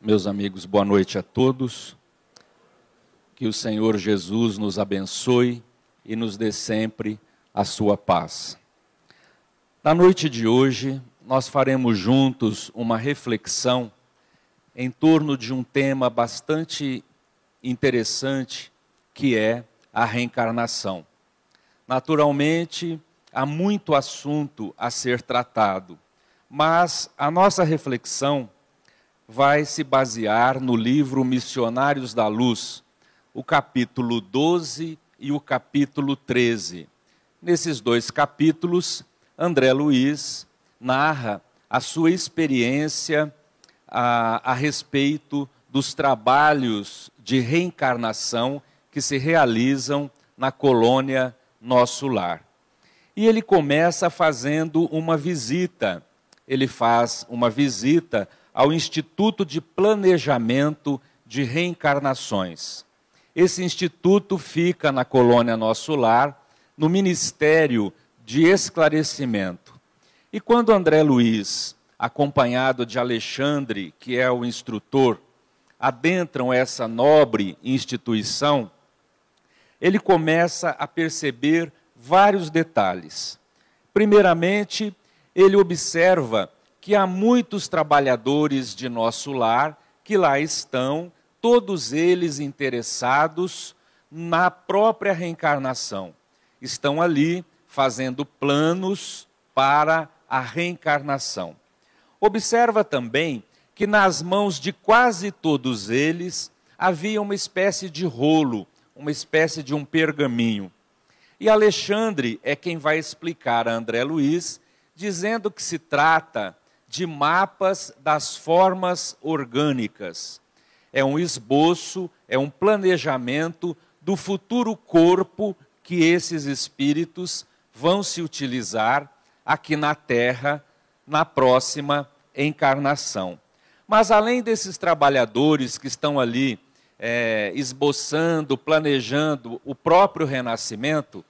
Meus amigos, boa noite a todos. Que o Senhor Jesus nos abençoe e nos dê sempre a sua paz. Na noite de hoje, nós faremos juntos uma reflexão em torno de um tema bastante interessante, que é a reencarnação. Naturalmente, há muito assunto a ser tratado, mas a nossa reflexão vai se basear no livro Missionários da Luz, o capítulo 12 e o capítulo 13. Nesses dois capítulos, André Luiz narra a sua experiência a, a respeito dos trabalhos de reencarnação que se realizam na colônia Nosso Lar. E ele começa fazendo uma visita. Ele faz uma visita ao Instituto de Planejamento de Reencarnações. Esse instituto fica na colônia Nosso Lar, no Ministério de Esclarecimento. E quando André Luiz, acompanhado de Alexandre, que é o instrutor, adentram essa nobre instituição, ele começa a perceber vários detalhes. Primeiramente, ele observa que há muitos trabalhadores de nosso lar que lá estão, todos eles interessados na própria reencarnação. Estão ali fazendo planos para a reencarnação. Observa também que nas mãos de quase todos eles havia uma espécie de rolo, uma espécie de um pergaminho. E Alexandre é quem vai explicar a André Luiz, dizendo que se trata de mapas das formas orgânicas. É um esboço, é um planejamento do futuro corpo que esses espíritos vão se utilizar aqui na Terra na próxima encarnação. Mas além desses trabalhadores que estão ali é, esboçando, planejando o próprio renascimento,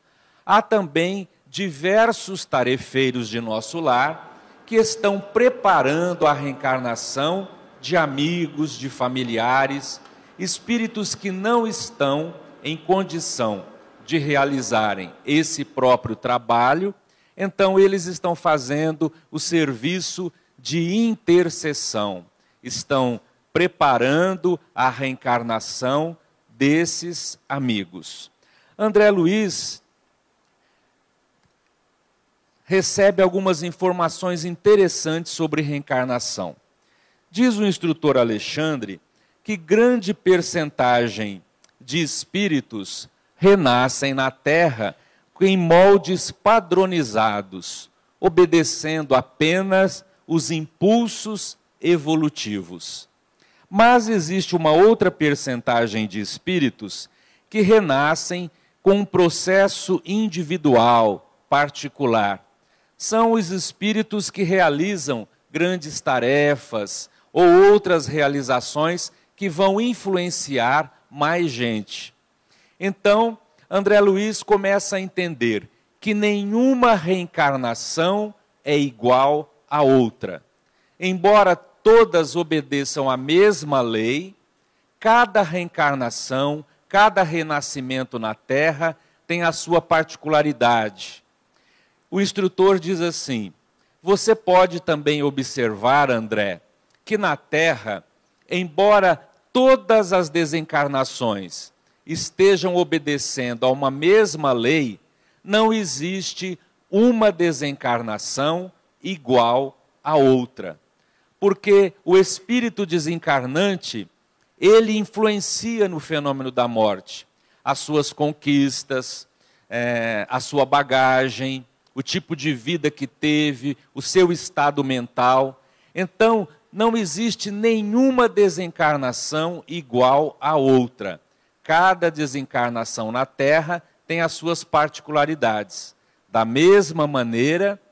há também diversos tarefeiros de nosso lar que estão preparando a reencarnação de amigos, de familiares, espíritos que não estão em condição de realizarem esse próprio trabalho, então eles estão fazendo o serviço de intercessão, estão preparando a reencarnação desses amigos. André Luiz recebe algumas informações interessantes sobre reencarnação. Diz o instrutor Alexandre que grande percentagem de espíritos renascem na Terra em moldes padronizados, obedecendo apenas os impulsos evolutivos. Mas existe uma outra percentagem de espíritos que renascem com um processo individual, particular, são os espíritos que realizam grandes tarefas ou outras realizações que vão influenciar mais gente. Então, André Luiz começa a entender que nenhuma reencarnação é igual à outra. Embora todas obedeçam à mesma lei, cada reencarnação, cada renascimento na Terra tem a sua particularidade o instrutor diz assim: Você pode também observar, André, que na Terra, embora todas as desencarnações estejam obedecendo a uma mesma lei, não existe uma desencarnação igual à outra. Porque o espírito desencarnante, ele influencia no fenômeno da morte, as suas conquistas, é, a sua bagagem, o tipo de vida que teve, o seu estado mental. Então, não existe nenhuma desencarnação igual a outra. Cada desencarnação na Terra tem as suas particularidades. Da mesma maneira,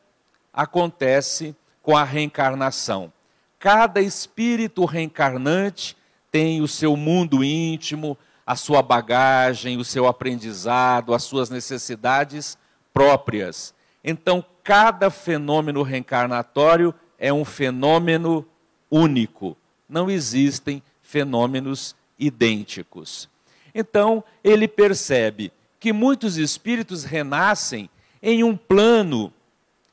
acontece com a reencarnação. Cada espírito reencarnante tem o seu mundo íntimo, a sua bagagem, o seu aprendizado, as suas necessidades próprias. Então, cada fenômeno reencarnatório é um fenômeno único. Não existem fenômenos idênticos. Então, ele percebe que muitos espíritos renascem em um plano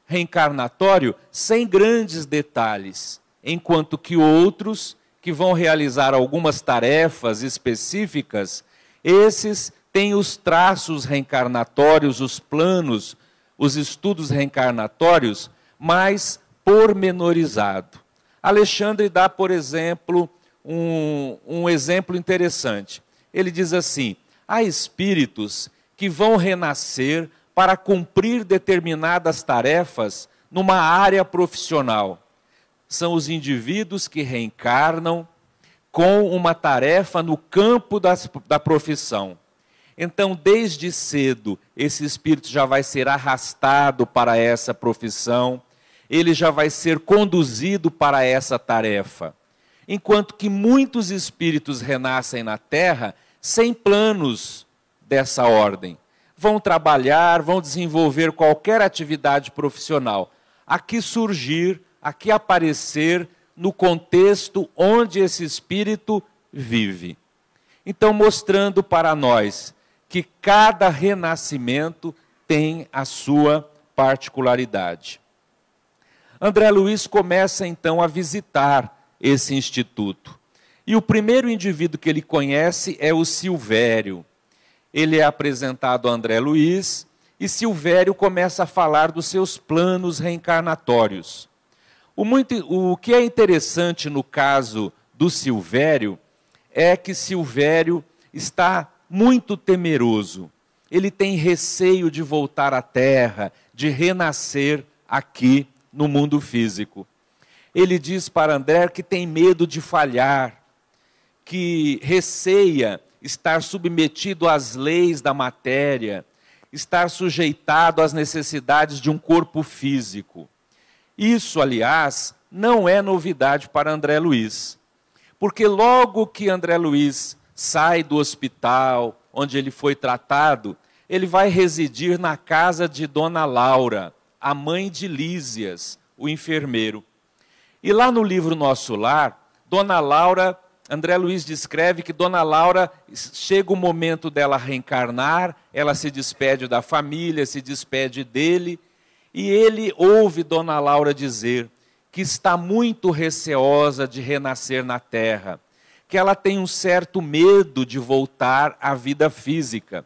reencarnatório sem grandes detalhes, enquanto que outros que vão realizar algumas tarefas específicas, esses têm os traços reencarnatórios, os planos, os estudos reencarnatórios mais pormenorizado. Alexandre dá, por exemplo, um, um exemplo interessante. Ele diz assim: há espíritos que vão renascer para cumprir determinadas tarefas numa área profissional. São os indivíduos que reencarnam com uma tarefa no campo das, da profissão. Então, desde cedo, esse espírito já vai ser arrastado para essa profissão, ele já vai ser conduzido para essa tarefa. Enquanto que muitos espíritos renascem na terra sem planos dessa ordem. Vão trabalhar, vão desenvolver qualquer atividade profissional. Aqui surgir, aqui aparecer, no contexto onde esse espírito vive. Então, mostrando para nós que cada renascimento tem a sua particularidade. André Luiz começa então a visitar esse instituto. E o primeiro indivíduo que ele conhece é o Silvério. Ele é apresentado a André Luiz e Silvério começa a falar dos seus planos reencarnatórios. O, muito, o que é interessante no caso do Silvério é que Silvério está muito temeroso. Ele tem receio de voltar à terra, de renascer aqui no mundo físico. Ele diz para André que tem medo de falhar, que receia estar submetido às leis da matéria, estar sujeitado às necessidades de um corpo físico. Isso, aliás, não é novidade para André Luiz, porque logo que André Luiz sai do hospital onde ele foi tratado, ele vai residir na casa de Dona Laura, a mãe de Lísias, o enfermeiro. E lá no livro Nosso Lar, Dona Laura, André Luiz descreve que Dona Laura chega o momento dela reencarnar, ela se despede da família, se despede dele, e ele ouve Dona Laura dizer que está muito receosa de renascer na terra que ela tem um certo medo de voltar à vida física.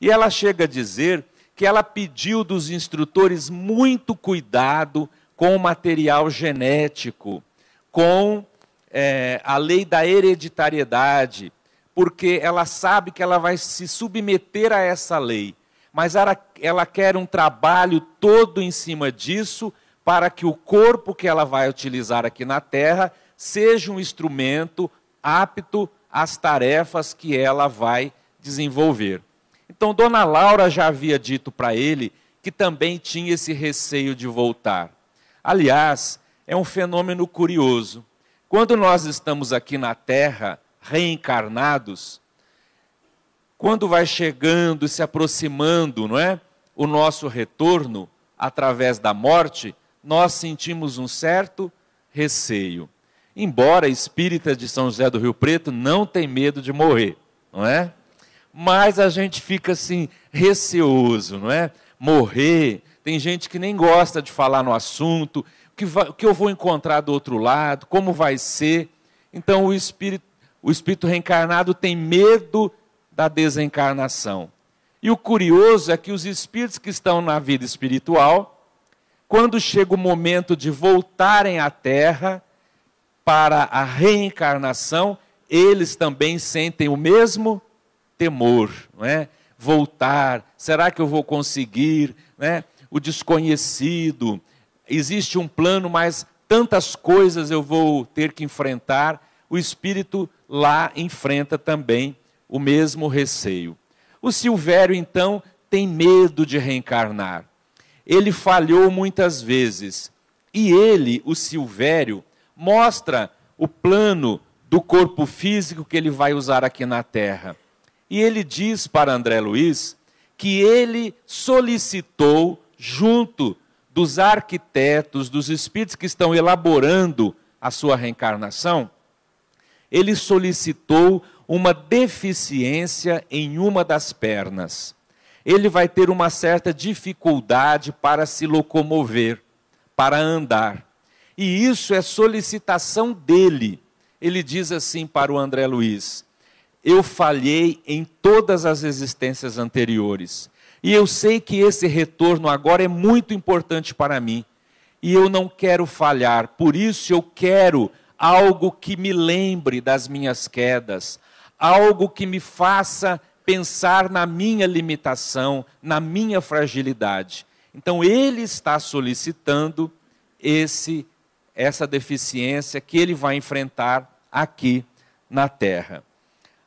E ela chega a dizer que ela pediu dos instrutores muito cuidado com o material genético, com é, a lei da hereditariedade, porque ela sabe que ela vai se submeter a essa lei, mas ela, ela quer um trabalho todo em cima disso para que o corpo que ela vai utilizar aqui na Terra seja um instrumento apto às tarefas que ela vai desenvolver. Então, Dona Laura já havia dito para ele que também tinha esse receio de voltar. Aliás, é um fenômeno curioso. Quando nós estamos aqui na Terra, reencarnados, quando vai chegando e se aproximando, não é? O nosso retorno através da morte, nós sentimos um certo receio. Embora espíritas de São José do Rio Preto não tenham medo de morrer, não é? Mas a gente fica assim receoso, não é? Morrer. Tem gente que nem gosta de falar no assunto, que o que eu vou encontrar do outro lado, como vai ser. Então o espírito, o espírito reencarnado tem medo da desencarnação. E o curioso é que os espíritos que estão na vida espiritual, quando chega o momento de voltarem à terra, para a reencarnação, eles também sentem o mesmo temor, não é? Voltar, será que eu vou conseguir, né? O desconhecido, existe um plano, mas tantas coisas eu vou ter que enfrentar. O espírito lá enfrenta também o mesmo receio. O Silvério então tem medo de reencarnar. Ele falhou muitas vezes. E ele, o Silvério, mostra o plano do corpo físico que ele vai usar aqui na terra. E ele diz para André Luiz que ele solicitou, junto dos arquitetos, dos espíritos que estão elaborando a sua reencarnação, ele solicitou uma deficiência em uma das pernas. Ele vai ter uma certa dificuldade para se locomover, para andar. E isso é solicitação dele. Ele diz assim para o André Luiz: Eu falhei em todas as existências anteriores. E eu sei que esse retorno agora é muito importante para mim. E eu não quero falhar, por isso eu quero algo que me lembre das minhas quedas, algo que me faça pensar na minha limitação, na minha fragilidade. Então ele está solicitando esse essa deficiência que ele vai enfrentar aqui na Terra.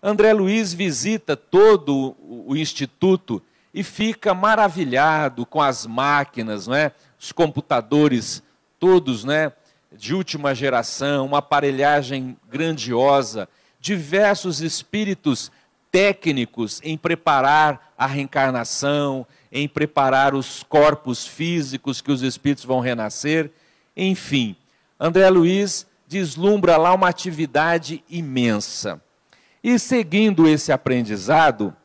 André Luiz visita todo o instituto e fica maravilhado com as máquinas, é? os computadores todos né? de última geração, uma aparelhagem grandiosa, diversos espíritos técnicos em preparar a reencarnação, em preparar os corpos físicos que os espíritos vão renascer, enfim. André Luiz deslumbra lá uma atividade imensa. E seguindo esse aprendizado,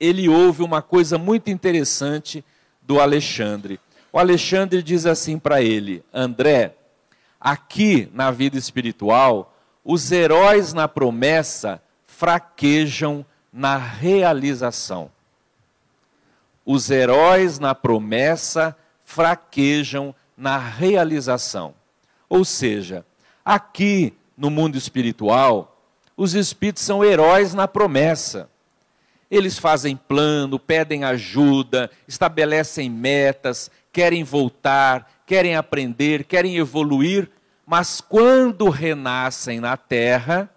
ele ouve uma coisa muito interessante do Alexandre. O Alexandre diz assim para ele: André, aqui na vida espiritual, os heróis na promessa fraquejam na realização. Os heróis na promessa fraquejam na realização. Ou seja, aqui no mundo espiritual, os espíritos são heróis na promessa. Eles fazem plano, pedem ajuda, estabelecem metas, querem voltar, querem aprender, querem evoluir, mas quando renascem na terra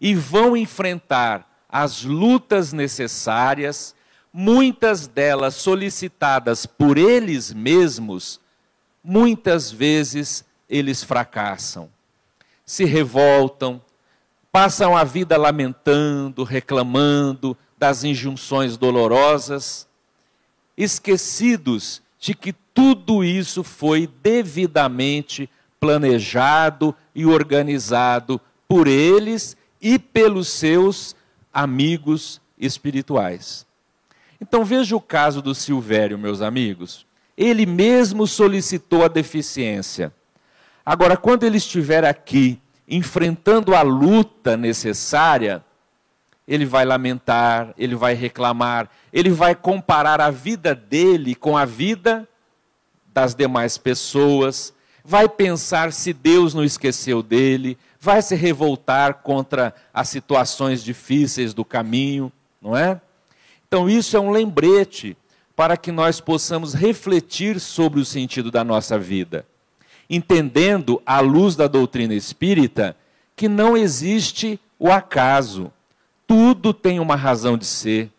e vão enfrentar as lutas necessárias, muitas delas solicitadas por eles mesmos, muitas vezes eles fracassam, se revoltam, passam a vida lamentando, reclamando das injunções dolorosas, esquecidos de que tudo isso foi devidamente planejado e organizado por eles e pelos seus amigos espirituais. Então veja o caso do Silvério, meus amigos. Ele mesmo solicitou a deficiência. Agora, quando ele estiver aqui, enfrentando a luta necessária, ele vai lamentar, ele vai reclamar, ele vai comparar a vida dele com a vida das demais pessoas, vai pensar se Deus não esqueceu dele, vai se revoltar contra as situações difíceis do caminho, não é? Então, isso é um lembrete para que nós possamos refletir sobre o sentido da nossa vida entendendo, à luz da doutrina espírita, que não existe o acaso. Tudo tem uma razão de ser.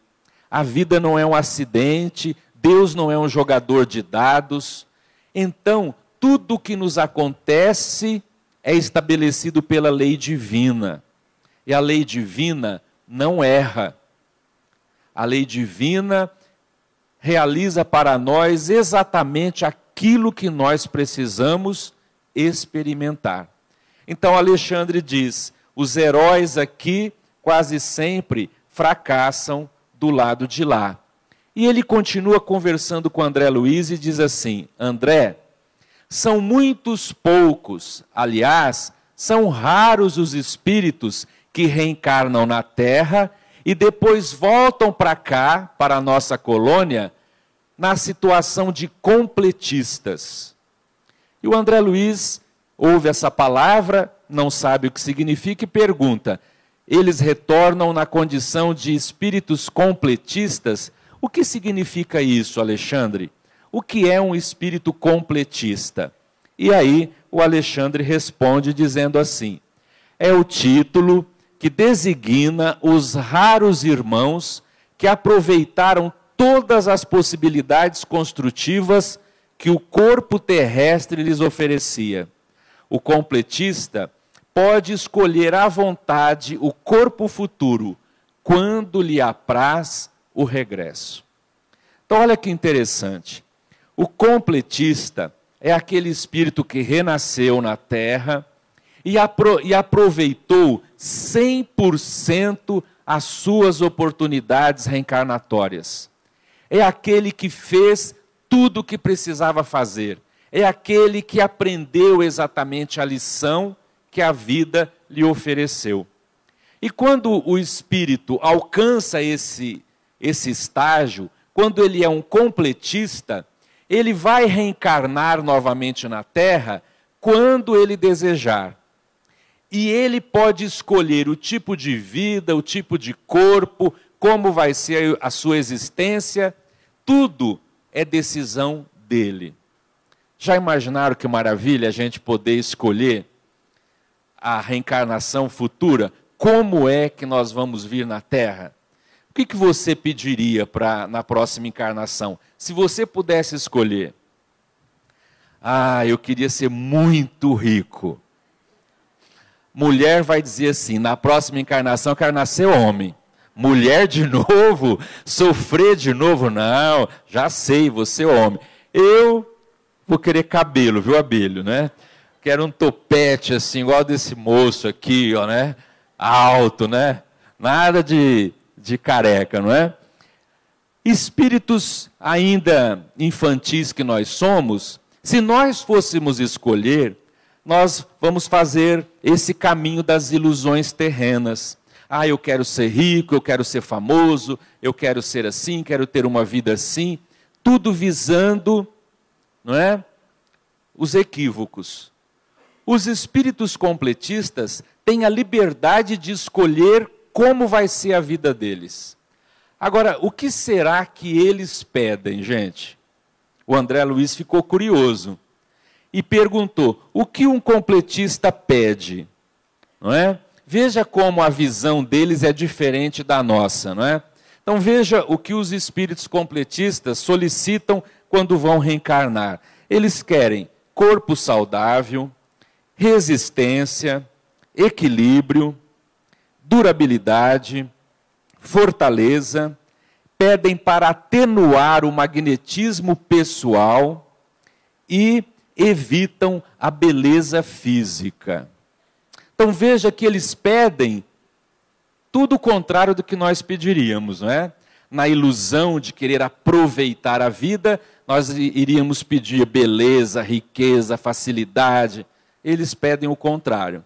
A vida não é um acidente, Deus não é um jogador de dados. Então, tudo o que nos acontece é estabelecido pela lei divina. E a lei divina não erra. A lei divina realiza para nós exatamente aquilo aquilo que nós precisamos experimentar. Então Alexandre diz: os heróis aqui quase sempre fracassam do lado de lá. E ele continua conversando com André Luiz e diz assim: André, são muitos poucos, aliás, são raros os espíritos que reencarnam na Terra e depois voltam para cá, para a nossa colônia, na situação de completistas. E o André Luiz ouve essa palavra, não sabe o que significa e pergunta: eles retornam na condição de espíritos completistas? O que significa isso, Alexandre? O que é um espírito completista? E aí o Alexandre responde dizendo assim: é o título que designa os raros irmãos que aproveitaram todas as possibilidades construtivas que o corpo terrestre lhes oferecia. O completista pode escolher à vontade o corpo futuro, quando lhe apraz o regresso. Então, olha que interessante. O completista é aquele espírito que renasceu na terra e, apro e aproveitou 100% as suas oportunidades reencarnatórias é aquele que fez tudo o que precisava fazer, é aquele que aprendeu exatamente a lição que a vida lhe ofereceu. E quando o espírito alcança esse, esse estágio, quando ele é um completista, ele vai reencarnar novamente na Terra quando ele desejar. E ele pode escolher o tipo de vida, o tipo de corpo, como vai ser a sua existência, tudo é decisão dele. Já imaginaram que maravilha a gente poder escolher a reencarnação futura? Como é que nós vamos vir na Terra? O que, que você pediria para na próxima encarnação? Se você pudesse escolher, ah, eu queria ser muito rico. Mulher vai dizer assim: na próxima encarnação eu quero nascer homem mulher de novo, sofrer de novo. Não, já sei, você é homem. Eu vou querer cabelo, viu, abelho, né? Quero um topete assim, igual desse moço aqui, ó, né? Alto, né? Nada de, de careca, não é? Espíritos ainda infantis que nós somos, se nós fôssemos escolher, nós vamos fazer esse caminho das ilusões terrenas. Ah, eu quero ser rico, eu quero ser famoso, eu quero ser assim, quero ter uma vida assim. Tudo visando, não é? Os equívocos. Os espíritos completistas têm a liberdade de escolher como vai ser a vida deles. Agora, o que será que eles pedem, gente? O André Luiz ficou curioso e perguntou: o que um completista pede? Não é? Veja como a visão deles é diferente da nossa, não é? Então veja o que os espíritos completistas solicitam quando vão reencarnar. Eles querem corpo saudável, resistência, equilíbrio, durabilidade, fortaleza, pedem para atenuar o magnetismo pessoal e evitam a beleza física. Então veja que eles pedem tudo o contrário do que nós pediríamos, não é? Na ilusão de querer aproveitar a vida, nós iríamos pedir beleza, riqueza, facilidade. Eles pedem o contrário.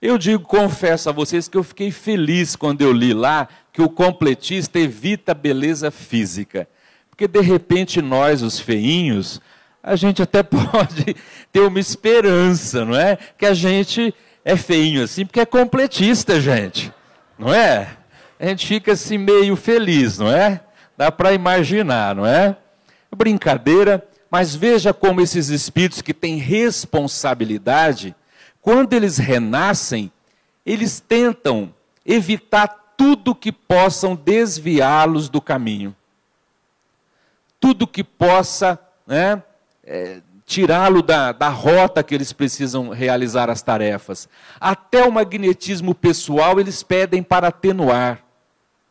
Eu digo, confesso a vocês que eu fiquei feliz quando eu li lá que o completista evita a beleza física. Porque de repente nós, os feinhos, a gente até pode ter uma esperança, não é? Que a gente é feinho assim, porque é completista, gente. Não é? A gente fica assim meio feliz, não é? Dá para imaginar, não é? Brincadeira, mas veja como esses espíritos que têm responsabilidade, quando eles renascem, eles tentam evitar tudo que possam desviá-los do caminho. Tudo que possa né, é, tirá-lo da, da rota que eles precisam realizar as tarefas. Até o magnetismo pessoal eles pedem para atenuar,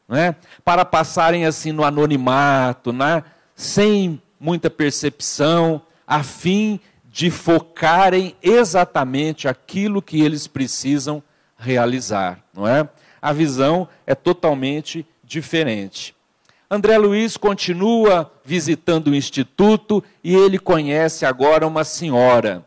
né? para passarem assim no anonimato, né? sem muita percepção, a fim de focarem exatamente aquilo que eles precisam realizar. Não é? A visão é totalmente diferente. André Luiz continua visitando o instituto e ele conhece agora uma senhora.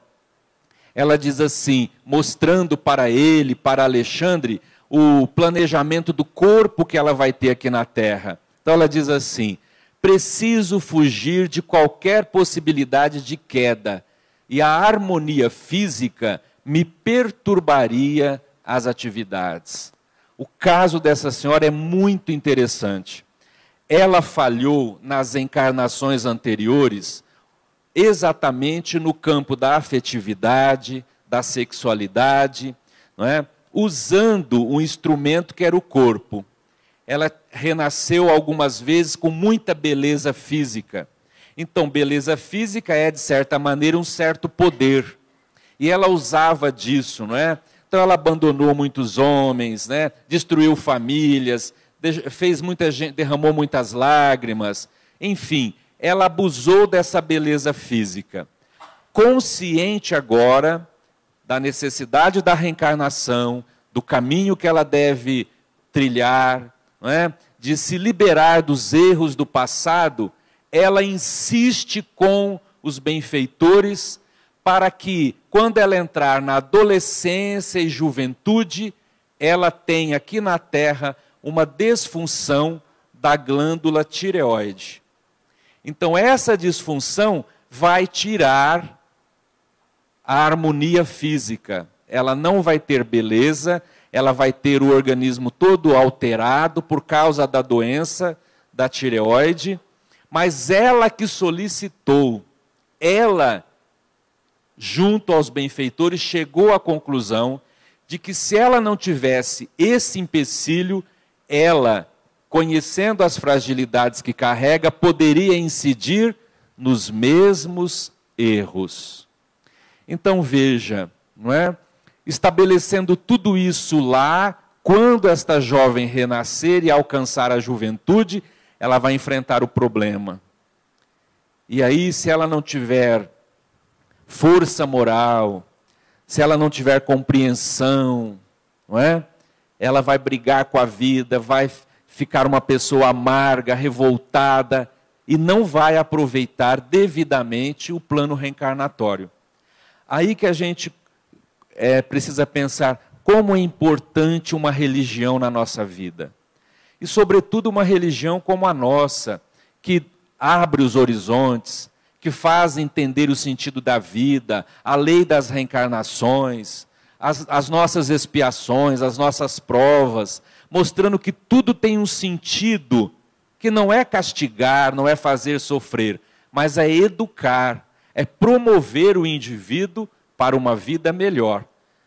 Ela diz assim, mostrando para ele, para Alexandre, o planejamento do corpo que ela vai ter aqui na terra. Então ela diz assim: preciso fugir de qualquer possibilidade de queda, e a harmonia física me perturbaria as atividades. O caso dessa senhora é muito interessante ela falhou nas encarnações anteriores exatamente no campo da afetividade, da sexualidade, não é? usando um instrumento que era o corpo. Ela renasceu algumas vezes com muita beleza física. Então, beleza física é, de certa maneira, um certo poder. E ela usava disso, não é? Então, ela abandonou muitos homens, né? destruiu famílias, fez muita gente, derramou muitas lágrimas, enfim, ela abusou dessa beleza física. Consciente agora da necessidade da reencarnação, do caminho que ela deve trilhar, é? de se liberar dos erros do passado, ela insiste com os benfeitores para que, quando ela entrar na adolescência e juventude, ela tenha aqui na Terra uma desfunção da glândula tireoide. Então, essa disfunção vai tirar a harmonia física. Ela não vai ter beleza, ela vai ter o organismo todo alterado por causa da doença da tireoide, mas ela que solicitou, ela, junto aos benfeitores, chegou à conclusão de que se ela não tivesse esse empecilho, ela, conhecendo as fragilidades que carrega, poderia incidir nos mesmos erros. Então veja, não é? Estabelecendo tudo isso lá, quando esta jovem renascer e alcançar a juventude, ela vai enfrentar o problema. E aí, se ela não tiver força moral, se ela não tiver compreensão, não é? ela vai brigar com a vida, vai ficar uma pessoa amarga, revoltada e não vai aproveitar devidamente o plano reencarnatório. Aí que a gente é, precisa pensar como é importante uma religião na nossa vida. E, sobretudo, uma religião como a nossa, que abre os horizontes, que faz entender o sentido da vida, a lei das reencarnações, as, as nossas expiações, as nossas provas, mostrando que tudo tem um sentido, que não é castigar, não é fazer sofrer, mas é educar, é promover o indivíduo para uma vida melhor.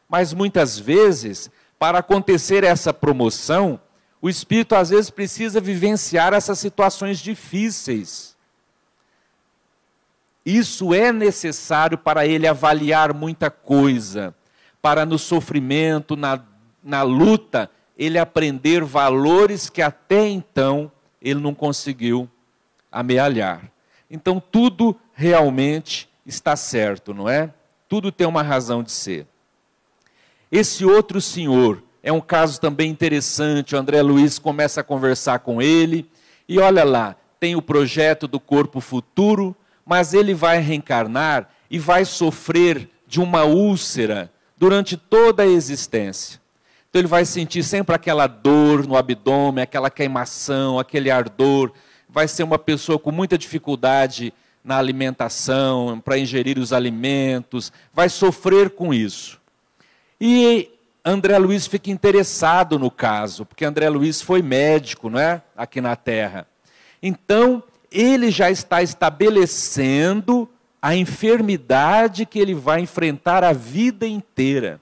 Mas muitas vezes, para acontecer essa promoção, o espírito às vezes precisa vivenciar essas situações difíceis. Isso é necessário para ele avaliar muita coisa, para no sofrimento, na, na luta, ele aprender valores que até então ele não conseguiu amealhar. Então tudo realmente está certo, não é? Tudo tem uma razão de ser. Esse outro senhor é um caso também interessante. O André Luiz começa a conversar com ele e olha lá, tem o projeto do corpo futuro, mas ele vai reencarnar e vai sofrer de uma úlcera durante toda a existência. Então ele vai sentir sempre aquela dor no abdômen, aquela queimação, aquele ardor. Vai ser uma pessoa com muita dificuldade na alimentação, para ingerir os alimentos, vai sofrer com isso. E André Luiz fica interessado no caso, porque André Luiz foi médico, não é? Aqui na Terra. Então, ele já está estabelecendo a enfermidade que ele vai enfrentar a vida inteira.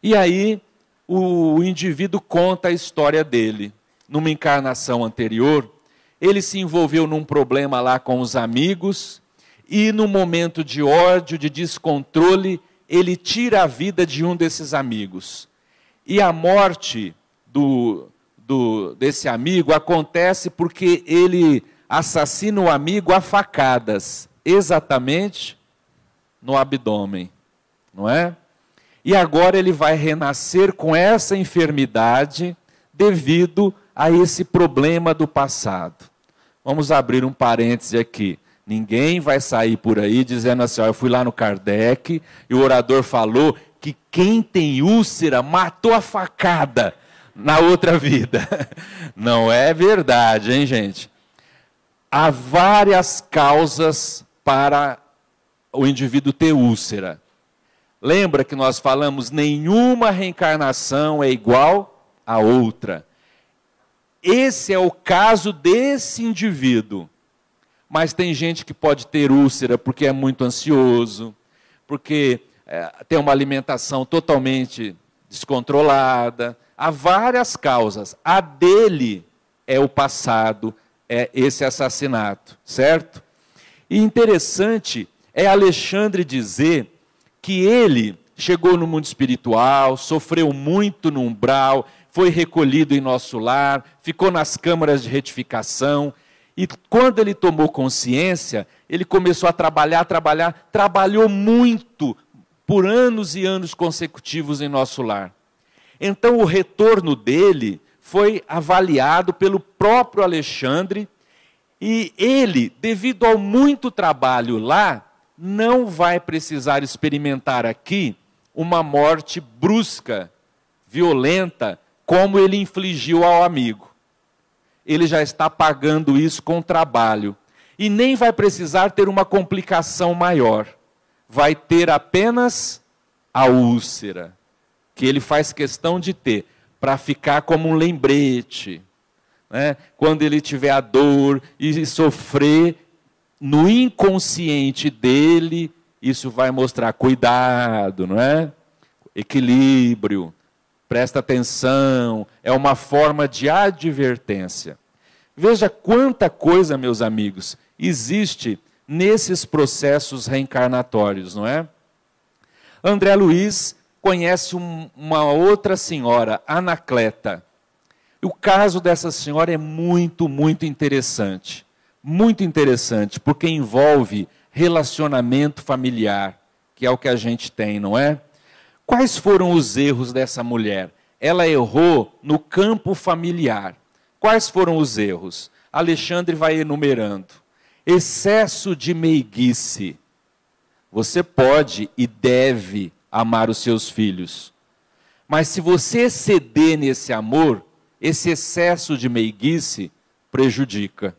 E aí o indivíduo conta a história dele. Numa encarnação anterior, ele se envolveu num problema lá com os amigos e no momento de ódio, de descontrole, ele tira a vida de um desses amigos. E a morte do, do, desse amigo acontece porque ele assassina o amigo a facadas exatamente no abdômen, não é? E agora ele vai renascer com essa enfermidade devido a esse problema do passado. Vamos abrir um parêntese aqui. Ninguém vai sair por aí dizendo assim: ó, eu fui lá no Kardec e o orador falou que quem tem úlcera matou a facada na outra vida. Não é verdade, hein, gente? Há várias causas para o indivíduo ter úlcera. Lembra que nós falamos nenhuma reencarnação é igual a outra. Esse é o caso desse indivíduo. Mas tem gente que pode ter úlcera porque é muito ansioso, porque é, tem uma alimentação totalmente descontrolada. Há várias causas. A dele é o passado, é esse assassinato, certo? E interessante é Alexandre dizer que ele chegou no mundo espiritual, sofreu muito no umbral, foi recolhido em nosso lar, ficou nas câmaras de retificação. E quando ele tomou consciência, ele começou a trabalhar, trabalhar, trabalhou muito por anos e anos consecutivos em nosso lar. Então o retorno dele foi avaliado pelo próprio Alexandre e ele, devido ao muito trabalho lá, não vai precisar experimentar aqui uma morte brusca, violenta, como ele infligiu ao amigo. Ele já está pagando isso com trabalho. E nem vai precisar ter uma complicação maior. Vai ter apenas a úlcera, que ele faz questão de ter, para ficar como um lembrete né? quando ele tiver a dor e sofrer, no inconsciente dele, isso vai mostrar cuidado, não é? Equilíbrio, presta atenção, é uma forma de advertência. Veja quanta coisa, meus amigos, existe nesses processos reencarnatórios, não é? André Luiz conhece um, uma outra senhora, Anacleta. O caso dessa senhora é muito, muito interessante. Muito interessante, porque envolve relacionamento familiar, que é o que a gente tem, não é? Quais foram os erros dessa mulher? Ela errou no campo familiar. Quais foram os erros? Alexandre vai enumerando. Excesso de meiguice. Você pode e deve amar os seus filhos. Mas se você exceder nesse amor, esse excesso de meiguice prejudica.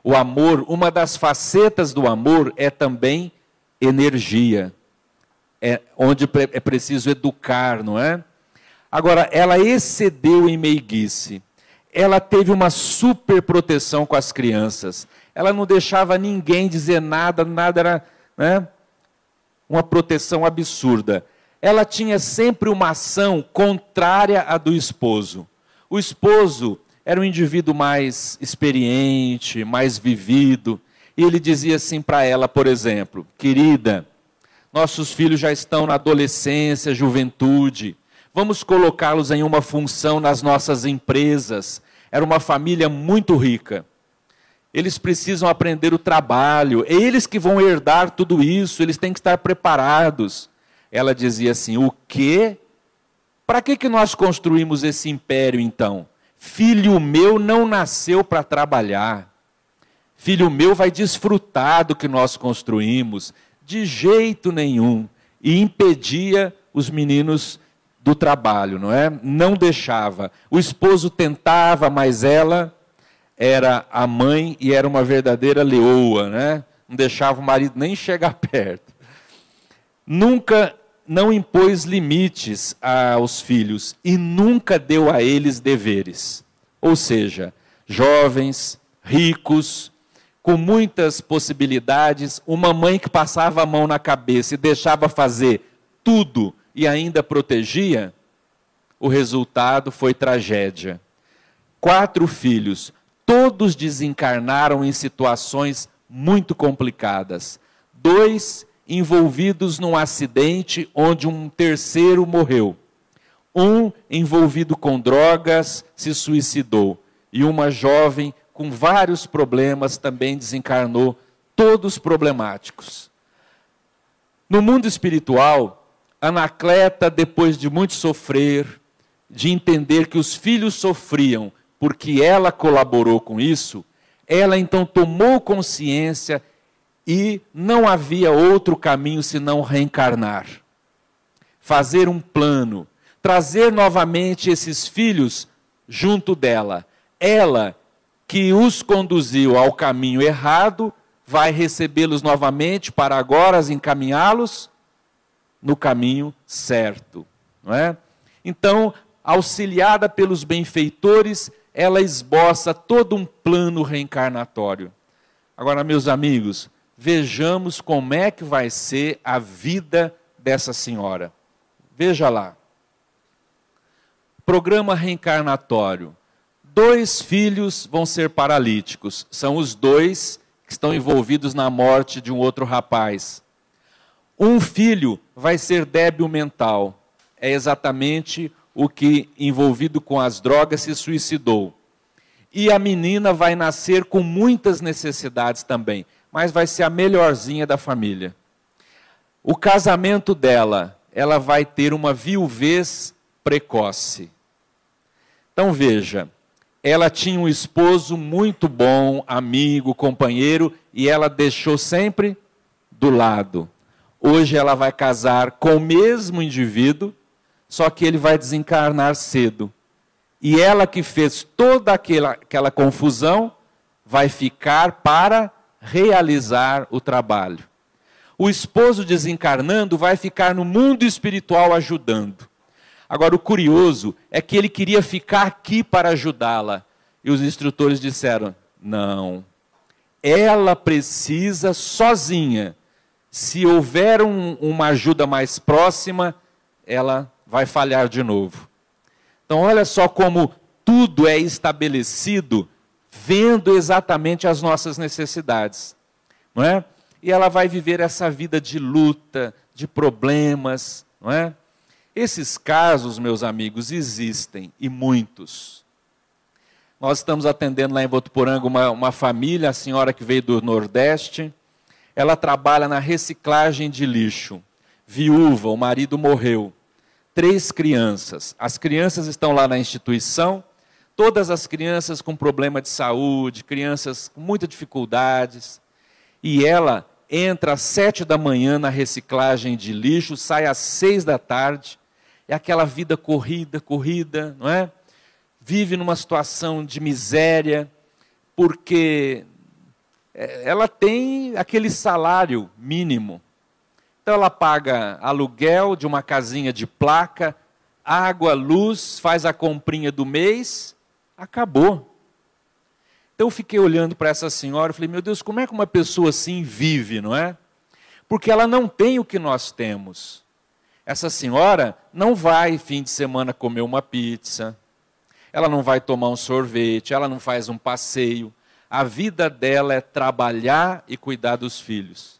O amor, uma das facetas do amor é também energia. É onde é preciso educar, não é? Agora, ela excedeu em meiguice. Ela teve uma super proteção com as crianças. Ela não deixava ninguém dizer nada, nada era né? uma proteção absurda. Ela tinha sempre uma ação contrária à do esposo. O esposo era um indivíduo mais experiente, mais vivido, e ele dizia assim para ela, por exemplo: Querida, nossos filhos já estão na adolescência, juventude, vamos colocá-los em uma função nas nossas empresas. Era uma família muito rica. Eles precisam aprender o trabalho, é eles que vão herdar tudo isso, eles têm que estar preparados. Ela dizia assim: O que? Para que, que nós construímos esse império então? Filho meu não nasceu para trabalhar. Filho meu vai desfrutar do que nós construímos. De jeito nenhum. E impedia os meninos do trabalho, não é? Não deixava. O esposo tentava, mas ela era a mãe e era uma verdadeira leoa, né? Não deixava o marido nem chegar perto. Nunca não impôs limites aos filhos e nunca deu a eles deveres. Ou seja, jovens, ricos, com muitas possibilidades, uma mãe que passava a mão na cabeça e deixava fazer tudo e ainda protegia, o resultado foi tragédia. Quatro filhos, todos desencarnaram em situações muito complicadas. Dois envolvidos num acidente onde um terceiro morreu. Um envolvido com drogas se suicidou e uma jovem com vários problemas também desencarnou, todos problemáticos. No mundo espiritual, Anacleta, depois de muito sofrer, de entender que os filhos sofriam porque ela colaborou com isso, ela então tomou consciência e não havia outro caminho senão reencarnar. Fazer um plano, trazer novamente esses filhos junto dela. Ela que os conduziu ao caminho errado vai recebê-los novamente para agora encaminhá-los no caminho certo, não é? Então, auxiliada pelos benfeitores, ela esboça todo um plano reencarnatório. Agora, meus amigos, vejamos como é que vai ser a vida dessa senhora. Veja lá. Programa reencarnatório. Dois filhos vão ser paralíticos. São os dois que estão envolvidos na morte de um outro rapaz. Um filho vai ser débil mental. É exatamente o que, envolvido com as drogas, se suicidou. E a menina vai nascer com muitas necessidades também mas vai ser a melhorzinha da família. O casamento dela, ela vai ter uma viuvez precoce. Então veja, ela tinha um esposo muito bom, amigo, companheiro, e ela deixou sempre do lado. Hoje ela vai casar com o mesmo indivíduo, só que ele vai desencarnar cedo. E ela que fez toda aquela, aquela confusão vai ficar para realizar o trabalho. O esposo desencarnando vai ficar no mundo espiritual ajudando. Agora, o curioso é que ele queria ficar aqui para ajudá-la. E os instrutores disseram: não, ela precisa sozinha. Se houver um, uma ajuda mais próxima, ela vai falhar de novo. Então, olha só como tudo é estabelecido vendo exatamente as nossas necessidades, não é? E ela vai viver essa vida de luta, de problemas, não é? Esses casos, meus amigos, existem e muitos. Nós estamos atendendo lá em Votuporanga uma, uma família, a senhora que veio do Nordeste. Ela trabalha na reciclagem de lixo. Viúva, o marido morreu. Três crianças. As crianças estão lá na instituição todas as crianças com problema de saúde, crianças com muitas dificuldades. E ela entra às sete da manhã na reciclagem de lixo, sai às seis da tarde. É aquela vida corrida, corrida, não é? Vive numa situação de miséria, porque é, ela tem aquele salário mínimo. Então ela paga aluguel de uma casinha de placa, água, luz, faz a comprinha do mês acabou. Então eu fiquei olhando para essa senhora e falei, meu Deus, como é que uma pessoa assim vive, não é? Porque ela não tem o que nós temos. Essa senhora não vai fim de semana comer uma pizza, ela não vai tomar um sorvete, ela não faz um passeio. A vida dela é trabalhar e cuidar dos filhos.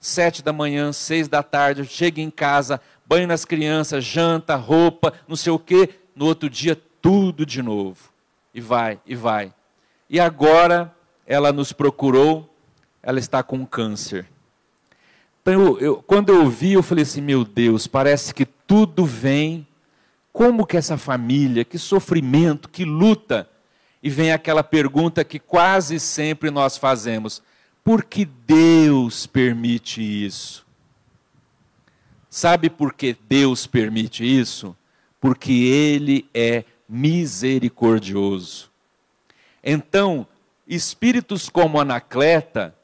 Sete da manhã, seis da tarde, chega em casa, banho nas crianças, janta, roupa, não sei o quê. No outro dia, tudo de novo e vai, e vai. E agora ela nos procurou, ela está com câncer. Então, eu, eu, quando eu vi, eu falei assim: meu Deus, parece que tudo vem. Como que essa família, que sofrimento, que luta. E vem aquela pergunta que quase sempre nós fazemos: por que Deus permite isso? Sabe por que Deus permite isso? Porque Ele é misericordioso. Então, espíritos como Anacleta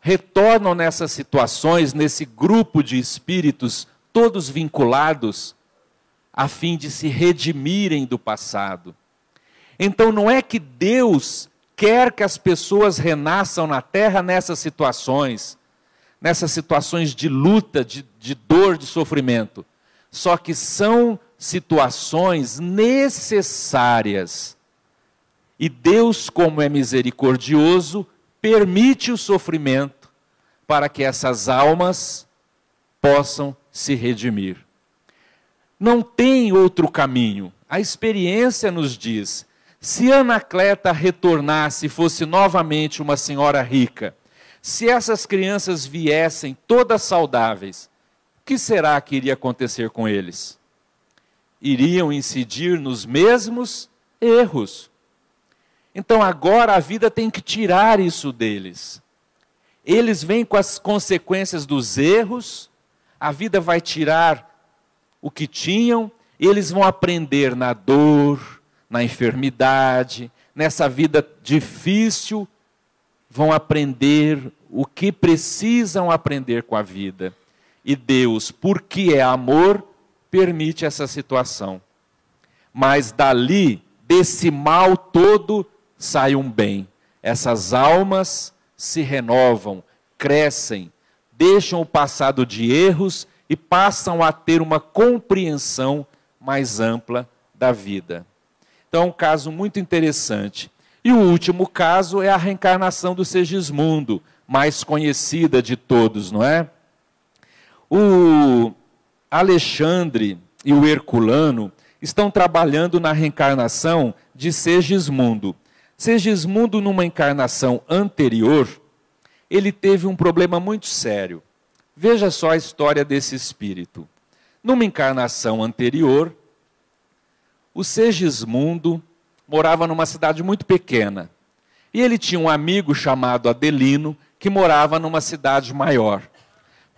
retornam nessas situações, nesse grupo de espíritos, todos vinculados, a fim de se redimirem do passado. Então, não é que Deus quer que as pessoas renasçam na terra nessas situações, nessas situações de luta, de, de dor, de sofrimento. Só que são situações necessárias. E Deus, como é misericordioso, permite o sofrimento para que essas almas possam se redimir. Não tem outro caminho. A experiência nos diz: se Anacleta retornasse e fosse novamente uma senhora rica, se essas crianças viessem todas saudáveis, o que será que iria acontecer com eles? iriam incidir nos mesmos erros. Então agora a vida tem que tirar isso deles. Eles vêm com as consequências dos erros, a vida vai tirar o que tinham, eles vão aprender na dor, na enfermidade, nessa vida difícil, vão aprender o que precisam aprender com a vida. E Deus, porque é amor, permite essa situação. Mas dali, desse mal todo, sai um bem. Essas almas se renovam, crescem, deixam o passado de erros e passam a ter uma compreensão mais ampla da vida. Então, um caso muito interessante. E o último caso é a reencarnação do Segismundo, mais conhecida de todos, não é? O Alexandre e o Herculano estão trabalhando na reencarnação de Segismundo. Segismundo, numa encarnação anterior, ele teve um problema muito sério. Veja só a história desse espírito. Numa encarnação anterior, o Segismundo morava numa cidade muito pequena. E ele tinha um amigo chamado Adelino, que morava numa cidade maior.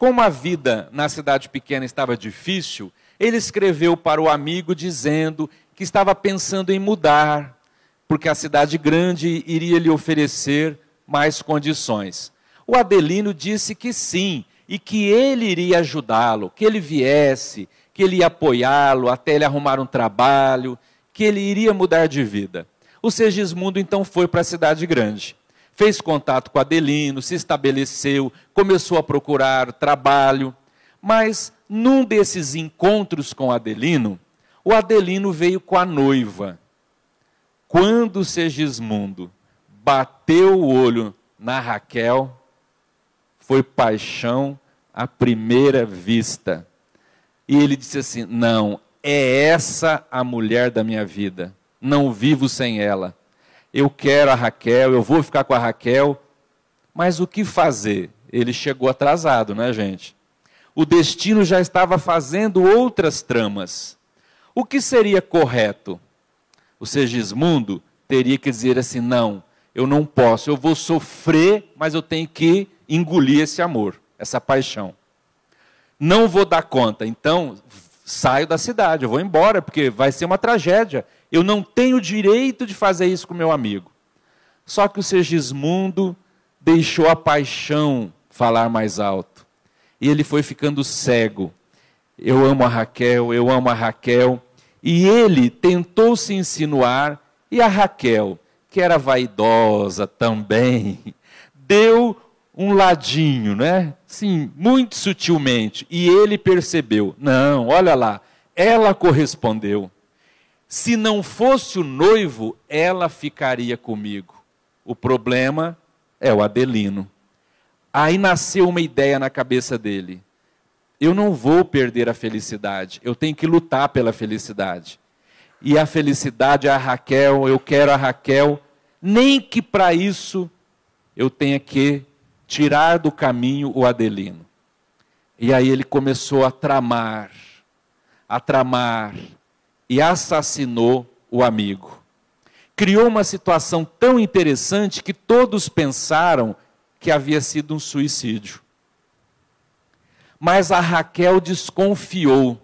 Como a vida na cidade pequena estava difícil, ele escreveu para o amigo dizendo que estava pensando em mudar, porque a cidade grande iria lhe oferecer mais condições. O Adelino disse que sim, e que ele iria ajudá-lo, que ele viesse, que ele ia apoiá-lo até ele arrumar um trabalho, que ele iria mudar de vida. O Segismundo então foi para a cidade grande fez contato com Adelino, se estabeleceu, começou a procurar trabalho. Mas num desses encontros com Adelino, o Adelino veio com a noiva. Quando Segismundo bateu o olho na Raquel, foi paixão à primeira vista. E ele disse assim: Não, é essa a mulher da minha vida. Não vivo sem ela eu quero a Raquel, eu vou ficar com a Raquel. Mas o que fazer? Ele chegou atrasado, né, gente? O destino já estava fazendo outras tramas. O que seria correto? O Segismundo teria que dizer assim: não, eu não posso, eu vou sofrer, mas eu tenho que engolir esse amor, essa paixão. Não vou dar conta, então saio da cidade, eu vou embora, porque vai ser uma tragédia. Eu não tenho direito de fazer isso com meu amigo. Só que o Sergismundo deixou a paixão falar mais alto. E ele foi ficando cego. Eu amo a Raquel, eu amo a Raquel. E ele tentou se insinuar, e a Raquel, que era vaidosa também, deu um ladinho, né? Sim, muito sutilmente. E ele percebeu: não, olha lá, ela correspondeu. Se não fosse o noivo, ela ficaria comigo. O problema é o Adelino. Aí nasceu uma ideia na cabeça dele. Eu não vou perder a felicidade, eu tenho que lutar pela felicidade. E a felicidade é a Raquel, eu quero a Raquel, nem que para isso eu tenha que tirar do caminho o Adelino. E aí ele começou a tramar, a tramar, e assassinou o amigo. Criou uma situação tão interessante que todos pensaram que havia sido um suicídio. Mas a Raquel desconfiou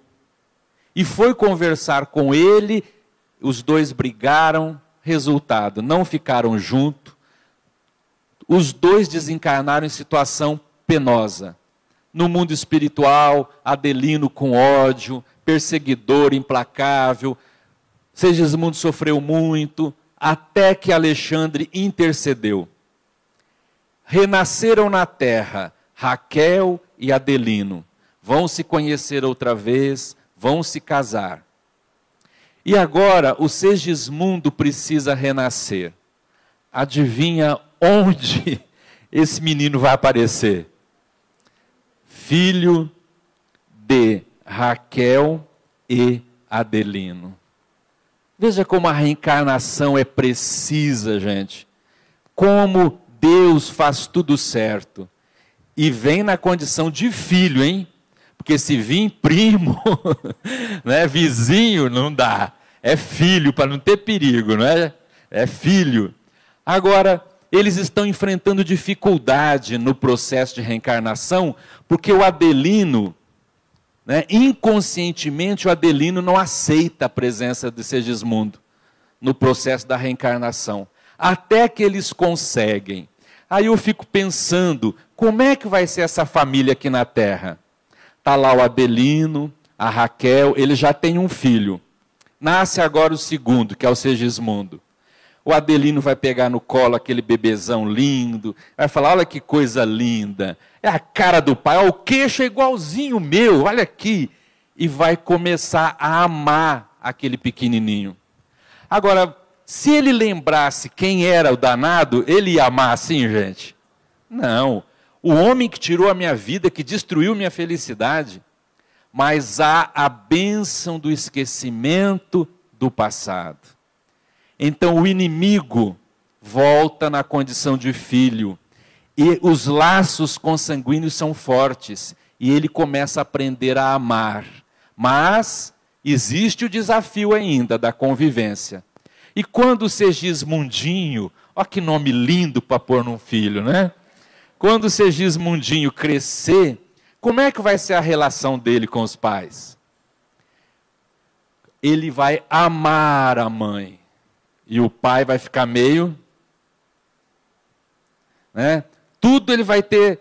e foi conversar com ele. Os dois brigaram. Resultado: não ficaram juntos. Os dois desencarnaram em situação penosa. No mundo espiritual, Adelino com ódio, perseguidor, implacável. Segismundo sofreu muito, até que Alexandre intercedeu. Renasceram na terra Raquel e Adelino. Vão se conhecer outra vez, vão se casar. E agora o Segismundo precisa renascer. Adivinha onde esse menino vai aparecer? Filho de Raquel e Adelino. Veja como a reencarnação é precisa, gente. Como Deus faz tudo certo. E vem na condição de filho, hein? Porque se vir primo, né, vizinho, não dá. É filho, para não ter perigo, não é? É filho. Agora, eles estão enfrentando dificuldade no processo de reencarnação, porque o Adelino né? Inconscientemente, o Adelino não aceita a presença de Segismundo no processo da reencarnação, até que eles conseguem. Aí eu fico pensando, como é que vai ser essa família aqui na Terra? Está lá o Adelino, a Raquel, ele já tem um filho. Nasce agora o segundo, que é o Segismundo. O Adelino vai pegar no colo aquele bebezão lindo, vai falar: olha que coisa linda, é a cara do pai, olha, o queixo é igualzinho meu, olha aqui. E vai começar a amar aquele pequenininho. Agora, se ele lembrasse quem era o danado, ele ia amar assim, gente? Não. O homem que tirou a minha vida, que destruiu minha felicidade. Mas há a bênção do esquecimento do passado. Então o inimigo volta na condição de filho. E os laços consanguíneos são fortes. E ele começa a aprender a amar. Mas existe o desafio ainda da convivência. E quando Segismundinho, ó que nome lindo para pôr num filho, né? Quando Segismundinho crescer, como é que vai ser a relação dele com os pais? Ele vai amar a mãe e o pai vai ficar meio. Né? Tudo ele vai ter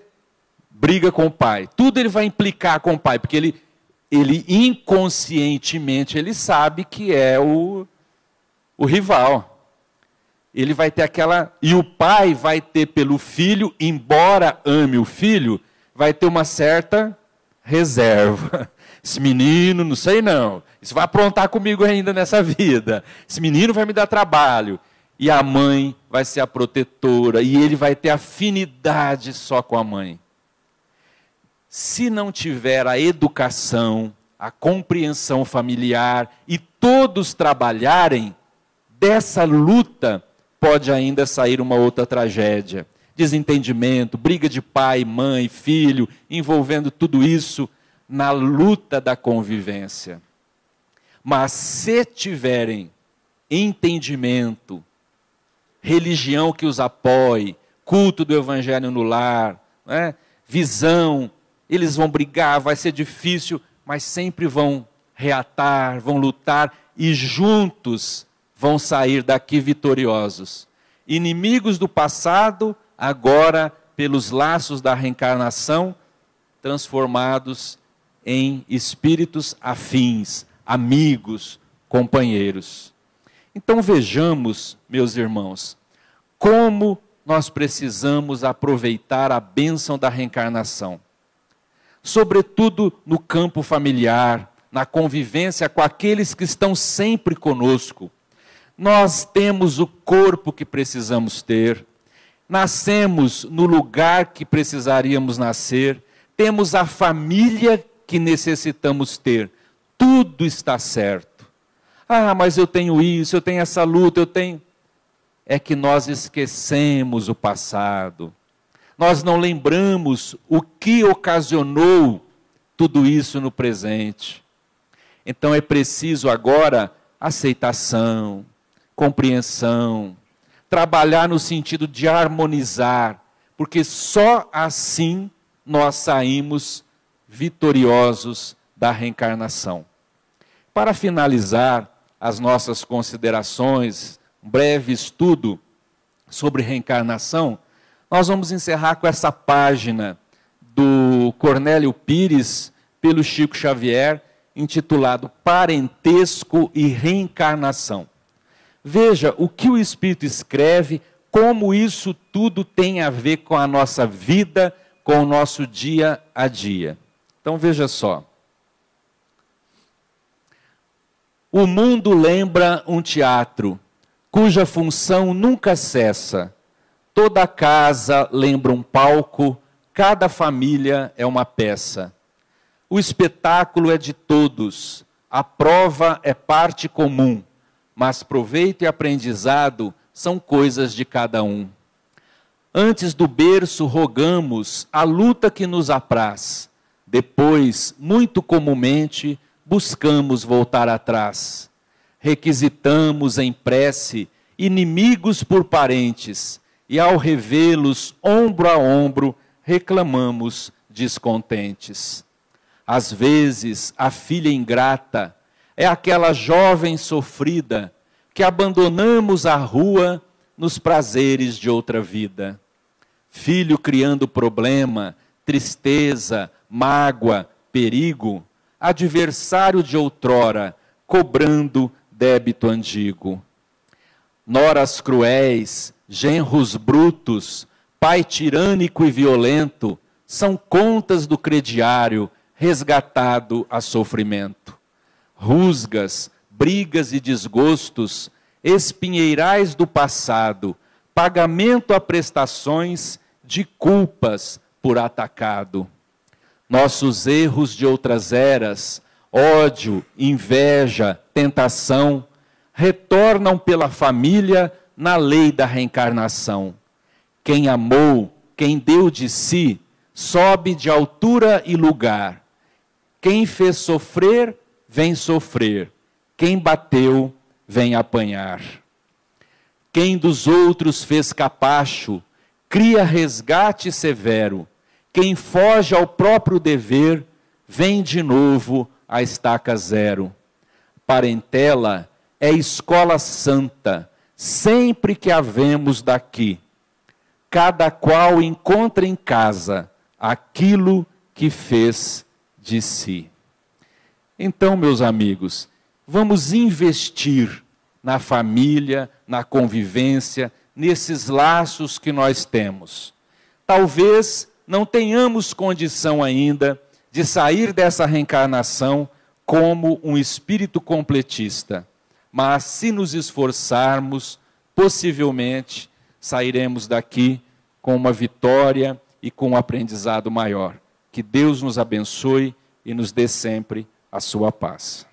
briga com o pai, tudo ele vai implicar com o pai, porque ele, ele inconscientemente ele sabe que é o, o rival. Ele vai ter aquela e o pai vai ter pelo filho, embora ame o filho, vai ter uma certa reserva. Esse menino, não sei não. Isso vai aprontar comigo ainda nessa vida. Esse menino vai me dar trabalho. E a mãe vai ser a protetora. E ele vai ter afinidade só com a mãe. Se não tiver a educação, a compreensão familiar e todos trabalharem, dessa luta pode ainda sair uma outra tragédia. Desentendimento, briga de pai, mãe, filho, envolvendo tudo isso na luta da convivência. Mas se tiverem entendimento, religião que os apoie, culto do evangelho no lar, né? visão, eles vão brigar, vai ser difícil, mas sempre vão reatar, vão lutar e juntos vão sair daqui vitoriosos. Inimigos do passado, agora, pelos laços da reencarnação, transformados em espíritos afins, amigos, companheiros. Então vejamos, meus irmãos, como nós precisamos aproveitar a bênção da reencarnação. Sobretudo no campo familiar, na convivência com aqueles que estão sempre conosco. Nós temos o corpo que precisamos ter, nascemos no lugar que precisaríamos nascer, temos a família que necessitamos ter. Tudo está certo. Ah, mas eu tenho isso, eu tenho essa luta, eu tenho. É que nós esquecemos o passado. Nós não lembramos o que ocasionou tudo isso no presente. Então é preciso agora aceitação, compreensão, trabalhar no sentido de harmonizar, porque só assim nós saímos vitoriosos da reencarnação. Para finalizar as nossas considerações, um breve estudo sobre reencarnação, nós vamos encerrar com essa página do Cornélio Pires pelo Chico Xavier, intitulado Parentesco e Reencarnação. Veja o que o Espírito escreve, como isso tudo tem a ver com a nossa vida, com o nosso dia a dia. Então veja só. O mundo lembra um teatro cuja função nunca cessa. Toda casa lembra um palco, cada família é uma peça. O espetáculo é de todos, a prova é parte comum, mas proveito e aprendizado são coisas de cada um. Antes do berço, rogamos a luta que nos apraz depois, muito comumente, buscamos voltar atrás. Requisitamos em prece inimigos por parentes, e ao revê-los ombro a ombro, reclamamos descontentes. Às vezes, a filha ingrata é aquela jovem sofrida que abandonamos a rua nos prazeres de outra vida. Filho criando problema tristeza, mágoa, perigo, adversário de outrora, cobrando débito antigo. Noras cruéis, genros brutos, pai tirânico e violento, são contas do crediário resgatado a sofrimento. Rusgas, brigas e desgostos, espinheirais do passado, pagamento a prestações de culpas, por atacado. Nossos erros de outras eras, ódio, inveja, tentação, retornam pela família na lei da reencarnação. Quem amou, quem deu de si, sobe de altura e lugar. Quem fez sofrer, vem sofrer. Quem bateu, vem apanhar. Quem dos outros fez capacho, cria resgate severo. Quem foge ao próprio dever vem de novo à estaca zero. Parentela é escola santa, sempre que a vemos daqui. Cada qual encontra em casa aquilo que fez de si. Então, meus amigos, vamos investir na família, na convivência, nesses laços que nós temos. Talvez não tenhamos condição ainda de sair dessa reencarnação como um espírito completista, mas se nos esforçarmos, possivelmente sairemos daqui com uma vitória e com um aprendizado maior. Que Deus nos abençoe e nos dê sempre a sua paz.